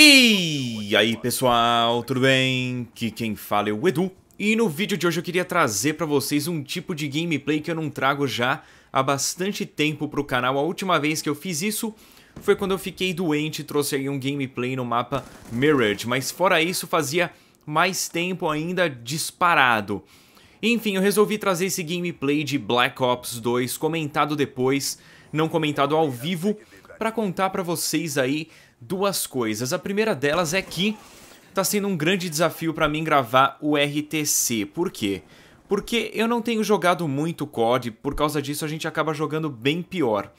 E aí pessoal, tudo bem? Que quem fala é o Edu. E no vídeo de hoje eu queria trazer para vocês um tipo de gameplay que eu não trago já há bastante tempo pro canal. A última vez que eu fiz isso foi quando eu fiquei doente e trouxe aí um gameplay no mapa Mirage. Mas fora isso fazia mais tempo ainda disparado. Enfim, eu resolvi trazer esse gameplay de Black Ops 2 comentado depois, não comentado ao vivo, para contar para vocês aí duas coisas. A primeira delas é que tá sendo um grande desafio para mim gravar o RTC. Por quê? Porque eu não tenho jogado muito COD, por causa disso a gente acaba jogando bem pior.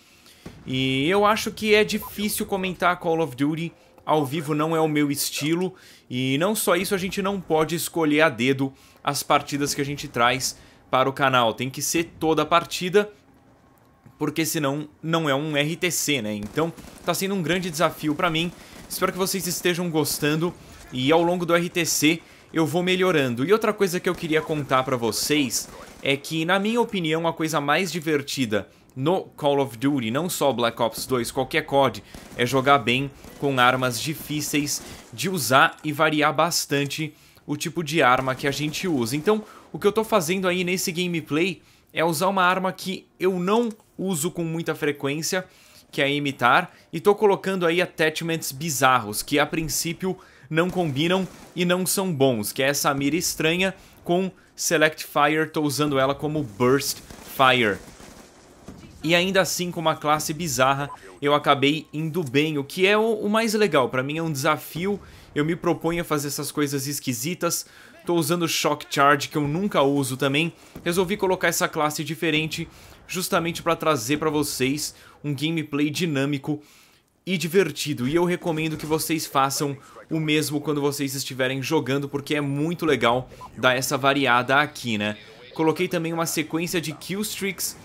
E eu acho que é difícil comentar Call of Duty ao vivo não é o meu estilo, e não só isso, a gente não pode escolher a dedo as partidas que a gente traz para o canal, tem que ser toda a partida, porque senão não é um RTC, né? Então tá sendo um grande desafio para mim. Espero que vocês estejam gostando e ao longo do RTC eu vou melhorando. E outra coisa que eu queria contar para vocês é que, na minha opinião, a coisa mais divertida no Call of Duty, não só Black Ops 2, qualquer COD, é jogar bem com armas difíceis de usar e variar bastante o tipo de arma que a gente usa. Então, o que eu tô fazendo aí nesse gameplay é usar uma arma que eu não uso com muita frequência, que é imitar, e tô colocando aí attachments bizarros, que a princípio não combinam e não são bons, que é essa mira estranha com Select Fire, tô usando ela como Burst Fire e ainda assim com uma classe bizarra eu acabei indo bem, o que é o, o mais legal, para mim é um desafio, eu me proponho a fazer essas coisas esquisitas, tô usando Shock Charge que eu nunca uso também, resolvi colocar essa classe diferente justamente para trazer para vocês um gameplay dinâmico e divertido, e eu recomendo que vocês façam o mesmo quando vocês estiverem jogando, porque é muito legal dar essa variada aqui, né? Coloquei também uma sequência de killstreaks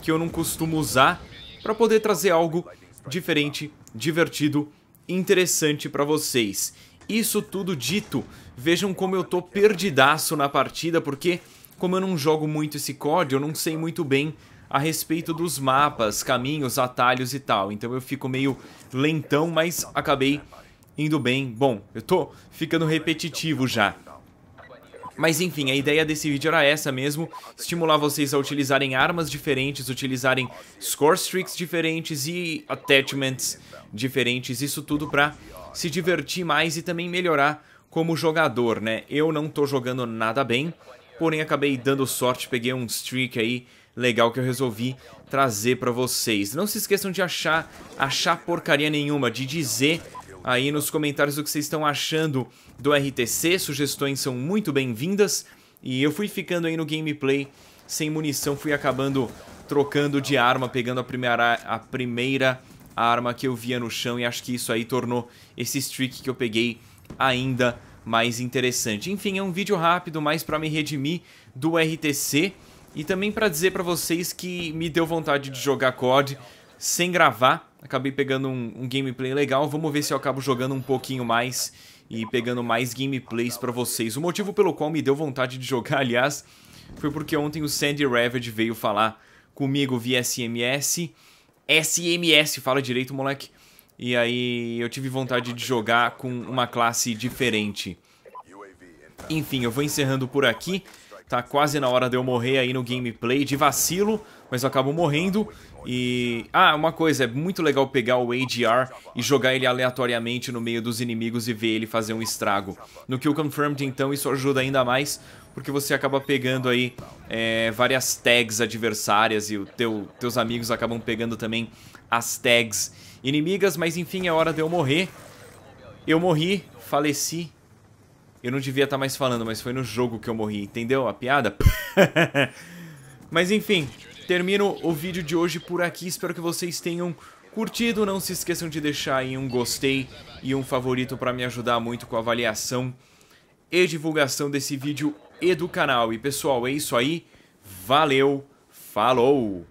que eu não costumo usar para poder trazer algo diferente, divertido, interessante para vocês. Isso tudo dito, vejam como eu tô perdidaço na partida, porque como eu não jogo muito esse COD, eu não sei muito bem a respeito dos mapas, caminhos, atalhos e tal. Então eu fico meio lentão, mas acabei indo bem. Bom, eu tô ficando repetitivo já. Mas enfim, a ideia desse vídeo era essa mesmo, estimular vocês a utilizarem armas diferentes, utilizarem score streaks diferentes e attachments diferentes, isso tudo pra se divertir mais e também melhorar como jogador, né? Eu não tô jogando nada bem, porém acabei dando sorte, peguei um streak aí legal que eu resolvi trazer pra vocês. Não se esqueçam de achar, achar porcaria nenhuma, de dizer aí nos comentários o que vocês estão achando do RTC, sugestões são muito bem-vindas. E eu fui ficando aí no gameplay sem munição, fui acabando trocando de arma, pegando a primeira, a primeira arma que eu via no chão e acho que isso aí tornou esse streak que eu peguei ainda mais interessante. Enfim, é um vídeo rápido, mais para me redimir do RTC e também para dizer para vocês que me deu vontade de jogar COD sem gravar, acabei pegando um, um gameplay legal. Vamos ver se eu acabo jogando um pouquinho mais e pegando mais gameplays para vocês. O motivo pelo qual me deu vontade de jogar, aliás, foi porque ontem o Sandy Ravage veio falar comigo via SMS. SMS, fala direito, moleque. E aí eu tive vontade de jogar com uma classe diferente. Enfim, eu vou encerrando por aqui. Tá quase na hora de eu morrer aí no gameplay de vacilo, mas eu acabo morrendo. E... Ah, uma coisa, é muito legal pegar o ADR e jogar ele aleatoriamente no meio dos inimigos e ver ele fazer um estrago. No Kill Confirmed, então, isso ajuda ainda mais, porque você acaba pegando aí é, várias tags adversárias e o teu, teus amigos acabam pegando também as tags inimigas, mas enfim, é hora de eu morrer. Eu morri, faleci, eu não devia estar tá mais falando, mas foi no jogo que eu morri, entendeu a piada? mas enfim, termino o vídeo de hoje por aqui. Espero que vocês tenham curtido. Não se esqueçam de deixar aí um gostei e um favorito para me ajudar muito com a avaliação e divulgação desse vídeo e do canal. E pessoal, é isso aí. Valeu, falou!